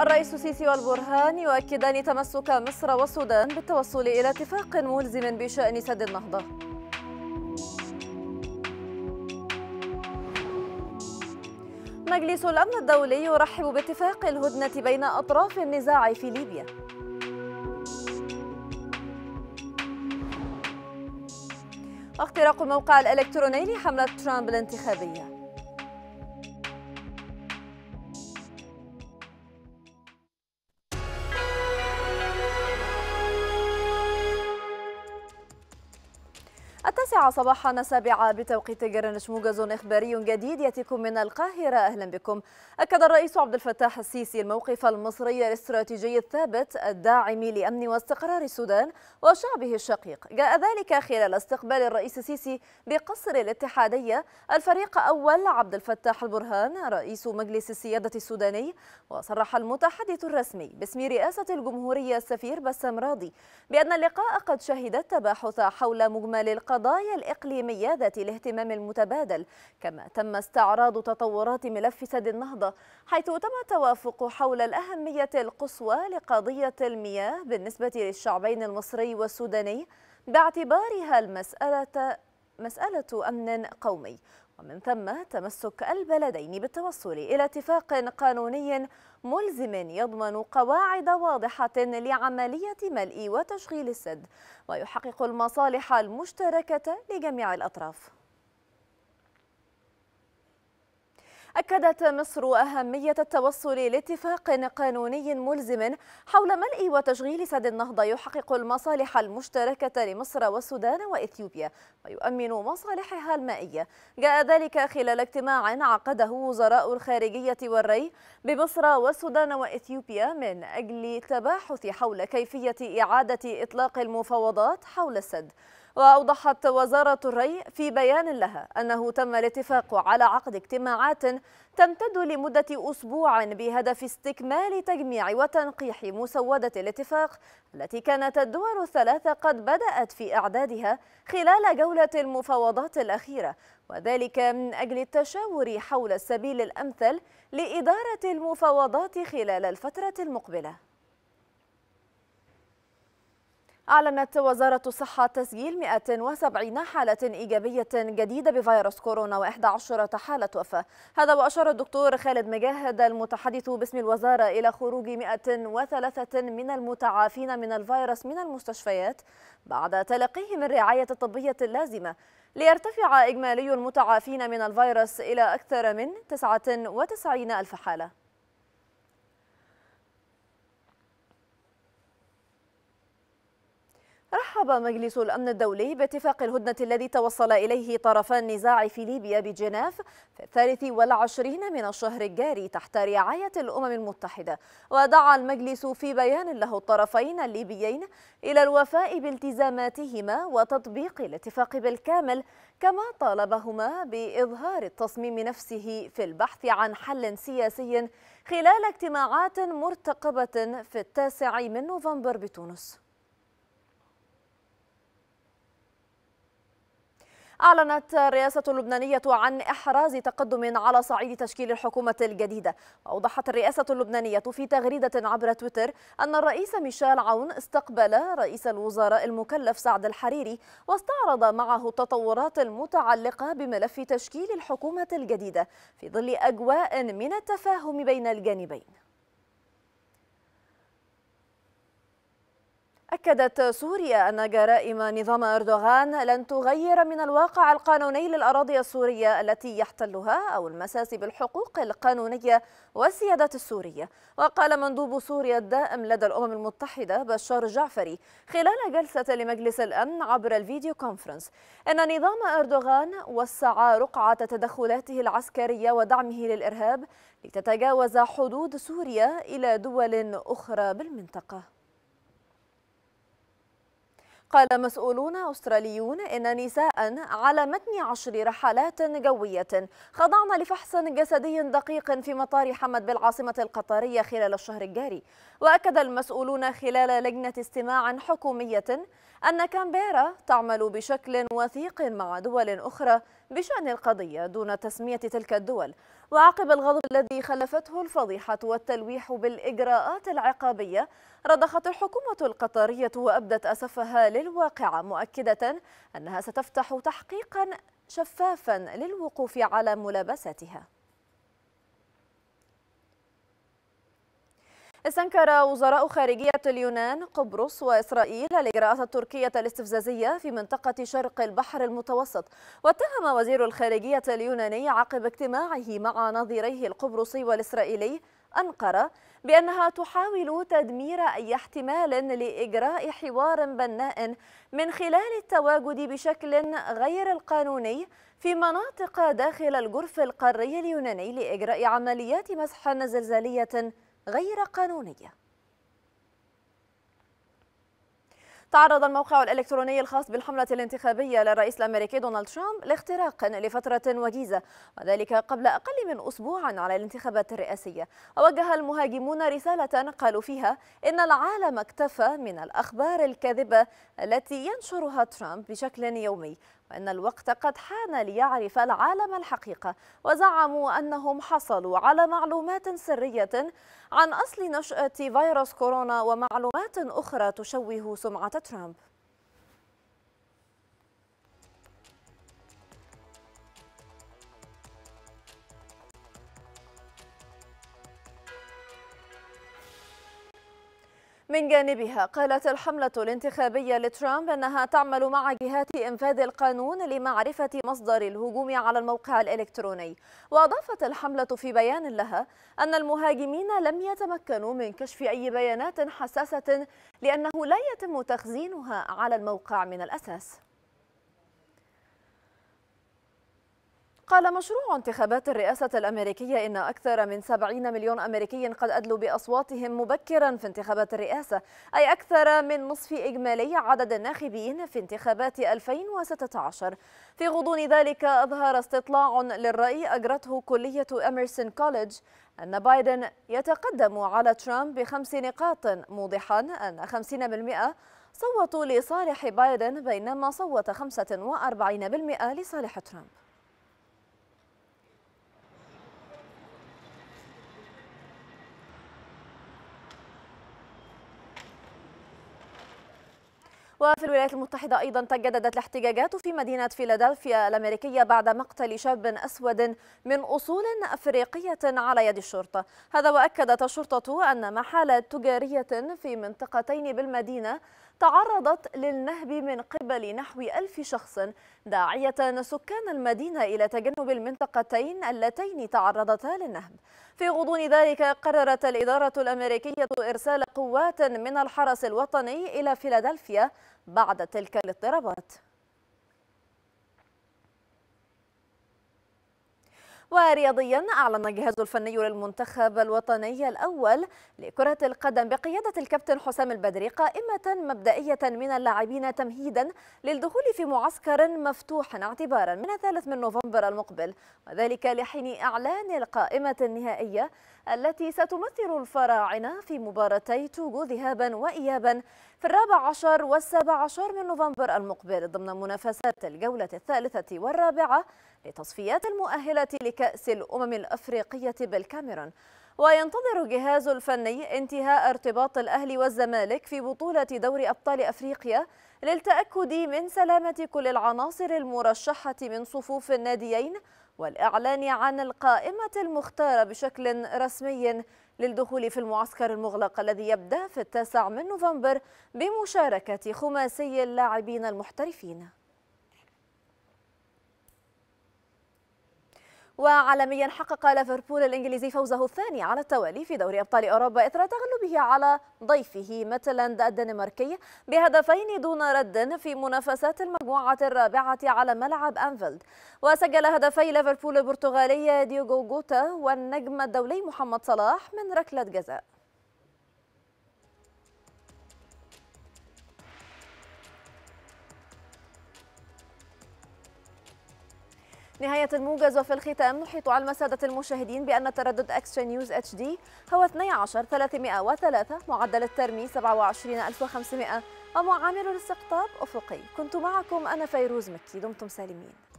الرئيس السيسي والبرهان يؤكدان تمسك مصر والسودان بالتوصل إلى اتفاق ملزم بشأن سد النهضة مجلس الأمن الدولي يرحب باتفاق الهدنة بين أطراف النزاع في ليبيا اختراق الموقع الإلكتروني لحملة ترامب الانتخابية التاسعة صباحا السابعة بتوقيت جرينتش موجز إخباري جديد يأتيكم من القاهرة أهلا بكم أكد الرئيس عبد الفتاح السيسي الموقف المصري الاستراتيجي الثابت الداعم لأمن واستقرار السودان وشعبه الشقيق جاء ذلك خلال استقبال الرئيس السيسي بقصر الاتحادية الفريق أول عبد الفتاح البرهان رئيس مجلس السيادة السوداني وصرح المتحدث الرسمي باسم رئاسة الجمهورية السفير بسام راضي بأن اللقاء قد شهد التباحث حول مجمل القرار القضايا الإقليمية ذات الاهتمام المتبادل كما تم استعراض تطورات ملف سد النهضة حيث تم التوافق حول الأهمية القصوى لقضية المياه بالنسبة للشعبين المصري والسوداني باعتبارها المسألة مسألة أمن قومي ومن ثم تمسك البلدين بالتوصل إلى اتفاق قانوني ملزم يضمن قواعد واضحة لعملية ملء وتشغيل السد ويحقق المصالح المشتركة لجميع الأطراف أكدت مصر أهمية التوصل لاتفاق قانوني ملزم حول ملء وتشغيل سد النهضة يحقق المصالح المشتركة لمصر والسودان وإثيوبيا ويؤمن مصالحها المائية جاء ذلك خلال اجتماع عقده وزراء الخارجية والري بمصر والسودان وإثيوبيا من أجل التباحث حول كيفية إعادة إطلاق المفاوضات حول السد وأوضحت وزارة الري في بيان لها أنه تم الاتفاق على عقد اجتماعات تمتد لمدة أسبوع بهدف استكمال تجميع وتنقيح مسودة الاتفاق التي كانت الدول الثلاثة قد بدأت في إعدادها خلال جولة المفاوضات الأخيرة وذلك من أجل التشاور حول السبيل الأمثل لإدارة المفاوضات خلال الفترة المقبلة أعلنت وزارة الصحة تسجيل 170 حالة إيجابية جديدة بفيروس كورونا و11 حالة وفاة هذا وأشار الدكتور خالد مجاهد المتحدث باسم الوزارة إلى خروج 103 من المتعافين من الفيروس من المستشفيات بعد تلقيهم الرعاية الطبية اللازمة ليرتفع إجمالي المتعافين من الفيروس إلى أكثر من 99 ألف حالة رحب مجلس الأمن الدولي باتفاق الهدنة الذي توصل إليه طرفا النزاع في ليبيا بجنيف في الثالث والعشرين من الشهر الجاري تحت رعاية الأمم المتحدة ودعا المجلس في بيان له الطرفين الليبيين إلى الوفاء بالتزاماتهما وتطبيق الاتفاق بالكامل كما طالبهما بإظهار التصميم نفسه في البحث عن حل سياسي خلال اجتماعات مرتقبة في التاسع من نوفمبر بتونس أعلنت الرئاسة اللبنانية عن إحراز تقدم على صعيد تشكيل الحكومة الجديدة أوضحت الرئاسة اللبنانية في تغريدة عبر تويتر أن الرئيس ميشيل عون استقبل رئيس الوزراء المكلف سعد الحريري واستعرض معه التطورات المتعلقة بملف تشكيل الحكومة الجديدة في ظل أجواء من التفاهم بين الجانبين أكدت سوريا أن جرائم نظام أردوغان لن تغير من الواقع القانوني للأراضي السورية التي يحتلها أو المساس بالحقوق القانونية والسيادات السورية وقال مندوب سوريا الدائم لدى الأمم المتحدة بشار جعفري خلال جلسة لمجلس الأمن عبر الفيديو كونفرنس أن نظام أردوغان وسع رقعة تدخلاته العسكرية ودعمه للإرهاب لتتجاوز حدود سوريا إلى دول أخرى بالمنطقة قال مسؤولون أستراليون إن نساء على متن عشر رحلات جوية خضعن لفحص جسدي دقيق في مطار حمد بالعاصمة القطرية خلال الشهر الجاري وأكد المسؤولون خلال لجنة استماع حكومية أن كامبيرا تعمل بشكل وثيق مع دول أخرى بشأن القضية دون تسمية تلك الدول وعقب الغضب الذي خلفته الفضيحة والتلويح بالإجراءات العقابية رضخت الحكومة القطرية وأبدت أسفها للواقعة مؤكدة أنها ستفتح تحقيقا شفافا للوقوف على ملابساتها استنكر وزراء خارجية اليونان قبرص وإسرائيل الإجراءات التركية الاستفزازية في منطقة شرق البحر المتوسط واتهم وزير الخارجية اليوناني عقب اجتماعه مع نظيريه القبرصي والإسرائيلي أنقرة بأنها تحاول تدمير أي احتمال لإجراء حوار بناء من خلال التواجد بشكل غير القانوني في مناطق داخل الجرف القاري اليوناني لإجراء عمليات مسح زلزالية غير قانونية تعرض الموقع الإلكتروني الخاص بالحملة الانتخابية للرئيس الأمريكي دونالد ترامب لاختراق لفترة وجيزة وذلك قبل أقل من أسبوع على الانتخابات الرئاسية ووجه المهاجمون رسالة قالوا فيها إن العالم اكتفى من الأخبار الكاذبة التي ينشرها ترامب بشكل يومي وأن الوقت قد حان ليعرف العالم الحقيقة وزعموا أنهم حصلوا على معلومات سرية عن أصل نشأة فيروس كورونا ومعلومات أخرى تشوه سمعة ترامب من جانبها قالت الحملة الانتخابية لترامب أنها تعمل مع جهات إنفاذ القانون لمعرفة مصدر الهجوم على الموقع الإلكتروني وأضافت الحملة في بيان لها أن المهاجمين لم يتمكنوا من كشف أي بيانات حساسة لأنه لا يتم تخزينها على الموقع من الأساس قال مشروع انتخابات الرئاسة الأمريكية إن أكثر من 70 مليون أمريكي قد أدلوا بأصواتهم مبكرا في انتخابات الرئاسة أي أكثر من نصف إجمالي عدد الناخبين في انتخابات 2016 في غضون ذلك أظهر استطلاع للرأي أجرته كلية أميرسون كوليدج أن بايدن يتقدم على ترامب بخمس نقاط موضحا أن 50% صوتوا لصالح بايدن بينما صوت 45% لصالح ترامب وفي الولايات المتحدة أيضا تجددت الاحتجاجات في مدينة فيلادلفيا الأمريكية بعد مقتل شاب أسود من أصول أفريقية على يد الشرطة هذا وأكدت الشرطة أن محالة تجارية في منطقتين بالمدينة تعرضت للنهب من قبل نحو ألف شخص داعية سكان المدينة إلى تجنب المنطقتين اللتين تعرضتا للنهب في غضون ذلك قررت الإدارة الأمريكية إرسال قوات من الحرس الوطني إلى فيلادلفيا بعد تلك الاضطرابات ورياضيا أعلن الجهاز الفني للمنتخب الوطني الأول لكرة القدم بقيادة الكابتن حسام البدري قائمة مبدئية من اللاعبين تمهيدا للدخول في معسكر مفتوح اعتبارا من الثالث من نوفمبر المقبل وذلك لحين إعلان القائمة النهائية التي ستمثل الفراعنة في مباراتي توغو ذهابا وإيابا في الرابع عشر والسابع عشر من نوفمبر المقبل ضمن منافسات الجولة الثالثة والرابعة لتصفيات المؤهلة لكأس الأمم الأفريقية بالكاميرون وينتظر جهاز الفني انتهاء ارتباط الأهلي والزمالك في بطولة دوري أبطال أفريقيا للتأكد من سلامة كل العناصر المرشحة من صفوف الناديين والإعلان عن القائمة المختارة بشكل رسمي للدخول في المعسكر المغلق الذي يبدأ في التاسع من نوفمبر بمشاركة خماسي اللاعبين المحترفين وعالميا حقق ليفربول الإنجليزي فوزه الثاني على التوالي في دوري أبطال أوروبا إثر تغلبه على ضيفه متلاند الدنماركي بهدفين دون رد في منافسات المجموعة الرابعة على ملعب أنفيلد وسجل هدفي ليفربول البرتغالي ديوغو جوتا والنجم الدولي محمد صلاح من ركلة جزاء نهاية الموجز وفي الختام نحيط على المسادة المشاهدين بأن تردد أكسترا نيوز اتش دي هو 12 303 معدل الترمي 27500 ومعامل الاستقطاب أفقي كنت معكم أنا فيروز مكي دمتم سالمين